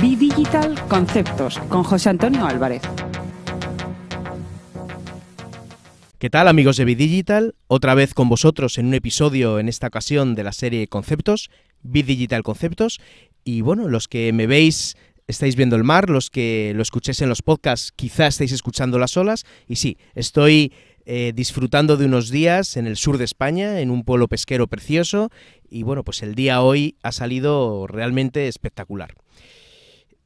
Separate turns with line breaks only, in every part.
Be Digital Conceptos con José Antonio Álvarez. ¿Qué tal amigos de Digital? Otra vez con vosotros en un episodio, en esta ocasión, de la serie Conceptos, Digital Conceptos. Y bueno, los que me veis estáis viendo el mar, los que lo escuchéis en los podcasts quizá estáis escuchando las olas. Y sí, estoy eh, disfrutando de unos días en el sur de España, en un pueblo pesquero precioso. Y bueno, pues el día hoy ha salido realmente espectacular.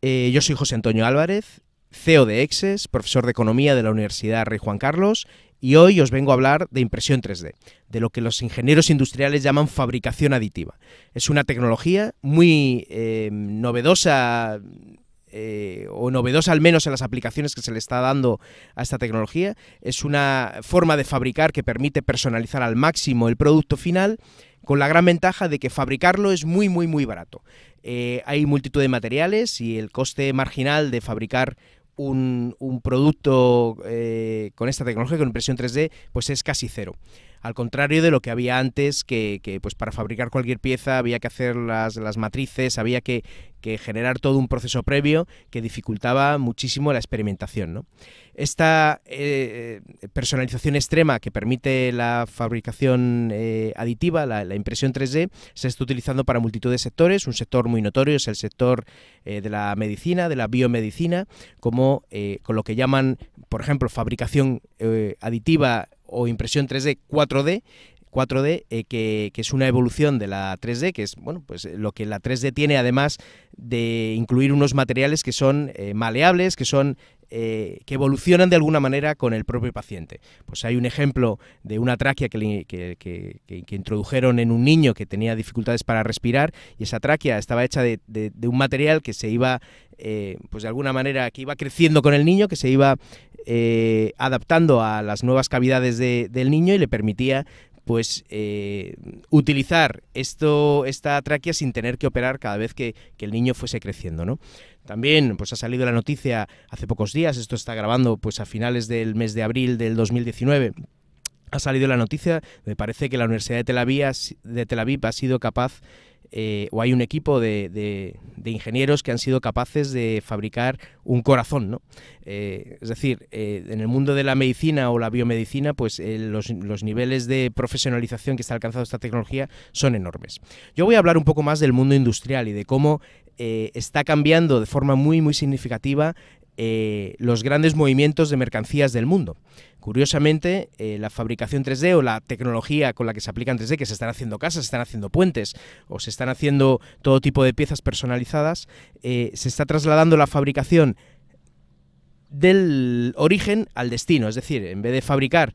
Eh, yo soy José Antonio Álvarez, CEO de Exes, profesor de Economía de la Universidad Rey Juan Carlos, y hoy os vengo a hablar de impresión 3D, de lo que los ingenieros industriales llaman fabricación aditiva. Es una tecnología muy eh, novedosa eh, o novedosa al menos en las aplicaciones que se le está dando a esta tecnología. Es una forma de fabricar que permite personalizar al máximo el producto final con la gran ventaja de que fabricarlo es muy, muy, muy barato. Eh, hay multitud de materiales y el coste marginal de fabricar un, producto eh, con esta tecnología, con impresión 3D, pues es casi cero al contrario de lo que había antes, que, pues para fabricar cualquier pieza había que hacer las, matrices, había que, generar todo un proceso previo que dificultaba muchísimo la experimentación. Esta eh, personalización extrema que permite la fabricación eh, aditiva, la, impresión 3D, se está utilizando para multitud de sectores. Un sector muy notorio es el sector eh, de la medicina, de la biomedicina, como con lo que llaman, por ejemplo, fabricación aditiva o impresión 3D 4D 4D, que, es una evolución de la 3D, que es bueno, pues eh, lo que la 3D tiene, además de incluir unos materiales que son eh, maleables, que son. Eh, que evolucionan de alguna manera con el propio paciente. Pues hay un ejemplo de una tráquea que, introdujeron en un niño que tenía dificultades para respirar y esa tráquea estaba hecha de, un material que se iba pues de alguna manera que iba creciendo con el niño, que se iba eh, adaptando a las nuevas cavidades del niño y le permitía pues eh, utilizar esto, esta tráquea sin tener que operar cada vez que, el niño fuese creciendo, ¿no? También pues ha salido la noticia hace pocos días, esto está grabando pues a finales del mes de abril del 2019 ha salido la noticia, me parece que la Universidad de Tel Aviv ha sido capaz eh, o hay un equipo de, ingenieros que han sido capaces de fabricar un corazón, ¿no? Eh, es decir, eh, en el mundo de la medicina o la biomedicina, pues los, los, niveles de profesionalización que está alcanzando esta tecnología son enormes. Yo voy a hablar un poco más del mundo industrial y de cómo está cambiando de forma muy, muy significativa eh, los grandes movimientos de mercancías del mundo. Curiosamente, eh, la fabricación 3D o la tecnología con la que se aplica 3D, que se están haciendo casas, se están haciendo puentes o se están haciendo todo tipo de piezas personalizadas, eh, se está trasladando la fabricación del origen al destino. Es decir, en vez de fabricar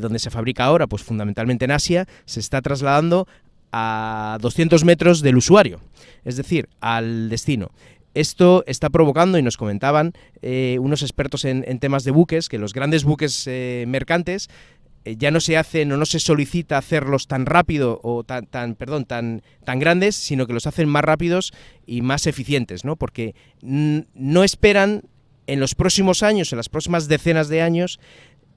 donde se fabrica ahora, pues fundamentalmente en Asia, se está trasladando a 200 metros del usuario, es decir, al destino. Esto está provocando, y nos comentaban eh, unos expertos en, temas de buques, que los grandes buques eh, mercantes eh, ya no se hacen o no se solicita hacerlos tan rápido o tan, tan, perdón, tan, tan grandes, sino que los hacen más rápidos y más eficientes, ¿no? Porque no esperan en los próximos años, en las próximas decenas de años,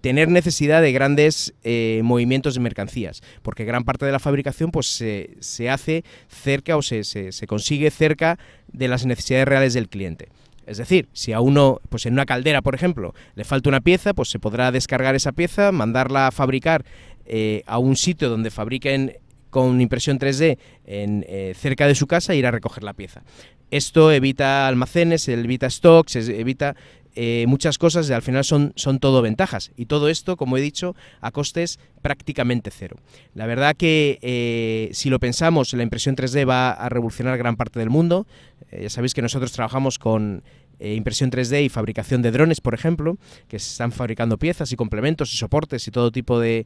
tener necesidad de grandes eh, movimientos de mercancías, porque gran parte de la fabricación pues, se, hace cerca o se, se, consigue cerca de las necesidades reales del cliente. Es decir, si a uno, pues en una caldera, por ejemplo, le falta una pieza, pues se podrá descargar esa pieza, mandarla a fabricar eh, a un sitio donde fabriquen con impresión 3D en, eh, cerca de su casa e ir a recoger la pieza. Esto evita almacenes, evita stocks, evita eh, muchas cosas al final son, son todo ventajas. Y todo esto, como he dicho, a costes prácticamente cero. La verdad que eh, si lo pensamos, la impresión 3D va a revolucionar gran parte del mundo. Eh, ya sabéis que nosotros trabajamos con impresión 3D y fabricación de drones, por ejemplo, que se están fabricando piezas y complementos y soportes y todo tipo de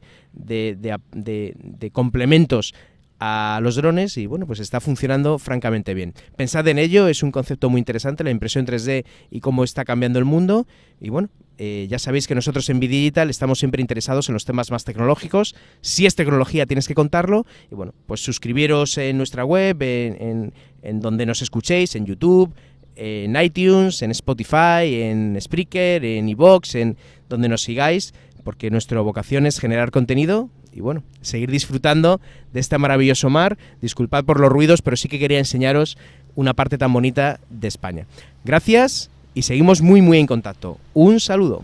complementos a los drones y bueno, pues está funcionando francamente bien. Pensad en ello, es un concepto muy interesante, la impresión 3D y cómo está cambiando el mundo y bueno, eh, ya sabéis que nosotros en Vidigital estamos siempre interesados en los temas más tecnológicos. Si es tecnología, tienes que contarlo. Y bueno, pues suscribiros en nuestra web, en, en, en donde nos escuchéis, en YouTube, en iTunes, en Spotify, en Spreaker, en iBox, en donde nos sigáis porque nuestra vocación es generar contenido y bueno, seguir disfrutando de este maravilloso mar. Disculpad por los ruidos, pero sí que quería enseñaros una parte tan bonita de España. Gracias y seguimos muy muy en contacto. Un saludo.